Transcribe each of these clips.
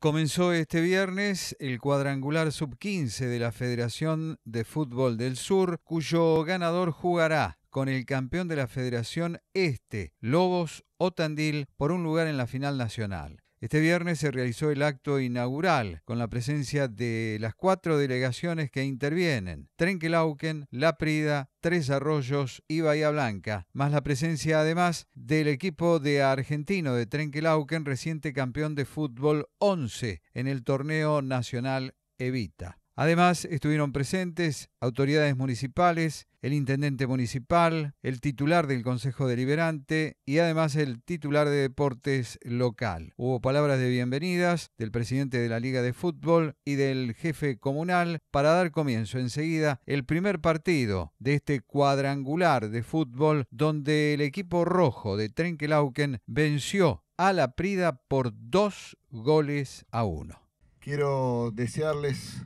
Comenzó este viernes el cuadrangular sub-15 de la Federación de Fútbol del Sur, cuyo ganador jugará con el campeón de la Federación Este, Lobos Otandil por un lugar en la final nacional. Este viernes se realizó el acto inaugural con la presencia de las cuatro delegaciones que intervienen, Trenquelauquen, La Prida, Tres Arroyos y Bahía Blanca, más la presencia además del equipo de argentino de Trenquelauquen, reciente campeón de fútbol 11 en el torneo nacional Evita. Además, estuvieron presentes autoridades municipales, el intendente municipal, el titular del Consejo Deliberante y además el titular de deportes local. Hubo palabras de bienvenidas del presidente de la Liga de Fútbol y del jefe comunal para dar comienzo enseguida el primer partido de este cuadrangular de fútbol donde el equipo rojo de Trenkelauken venció a la Prida por dos goles a uno. Quiero desearles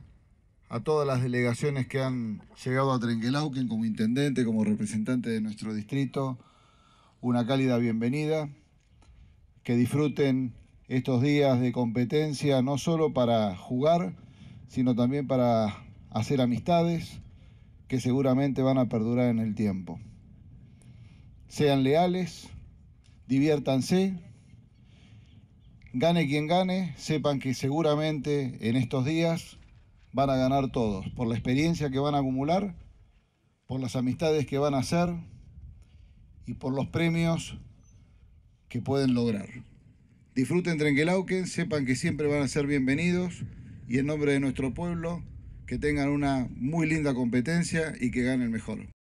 a todas las delegaciones que han llegado a Trenquelauquen como intendente, como representante de nuestro distrito, una cálida bienvenida, que disfruten estos días de competencia no solo para jugar, sino también para hacer amistades que seguramente van a perdurar en el tiempo. Sean leales, diviértanse, gane quien gane, sepan que seguramente en estos días van a ganar todos, por la experiencia que van a acumular, por las amistades que van a hacer y por los premios que pueden lograr. Disfruten Trenquelauquen, sepan que siempre van a ser bienvenidos y en nombre de nuestro pueblo, que tengan una muy linda competencia y que ganen el mejor.